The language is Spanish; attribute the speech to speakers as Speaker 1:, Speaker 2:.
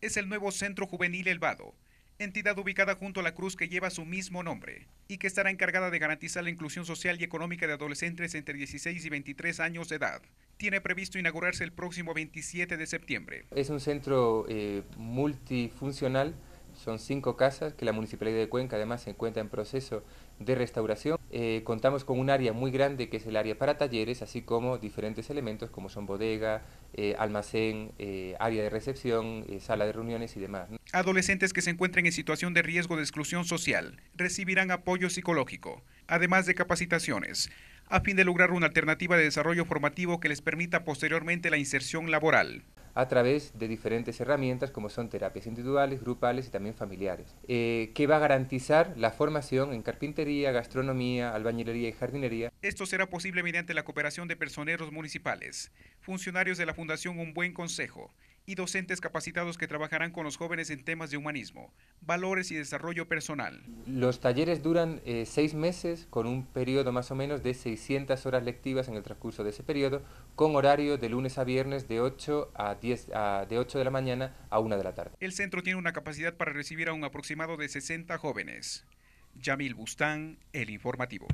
Speaker 1: es el nuevo Centro Juvenil Elvado, entidad ubicada junto a la cruz que lleva su mismo nombre y que estará encargada de garantizar la inclusión social y económica de adolescentes entre 16 y 23 años de edad. Tiene previsto inaugurarse el próximo 27 de septiembre.
Speaker 2: Es un centro eh, multifuncional son cinco casas que la Municipalidad de Cuenca además se encuentra en proceso de restauración. Eh, contamos con un área muy grande que es el área para talleres, así como diferentes elementos como son bodega, eh, almacén, eh, área de recepción, sala de reuniones y demás.
Speaker 1: Adolescentes que se encuentren en situación de riesgo de exclusión social recibirán apoyo psicológico, además de capacitaciones, a fin de lograr una alternativa
Speaker 2: de desarrollo formativo que les permita posteriormente la inserción laboral a través de diferentes herramientas como son terapias individuales, grupales y también familiares, eh, que va a garantizar la formación en carpintería, gastronomía, albañilería y jardinería.
Speaker 1: Esto será posible mediante la cooperación de personeros municipales, funcionarios de la Fundación Un Buen Consejo y docentes capacitados que trabajarán con los jóvenes en temas de humanismo, valores y desarrollo personal.
Speaker 2: Los talleres duran eh, seis meses con un periodo más o menos de 600 horas lectivas en el transcurso de ese periodo, con horario de lunes a viernes de 8, a 10, de 8 de la mañana a 1 de la tarde.
Speaker 1: El centro tiene una capacidad para recibir a un aproximado de 60 jóvenes. Yamil Bustán, El Informativo.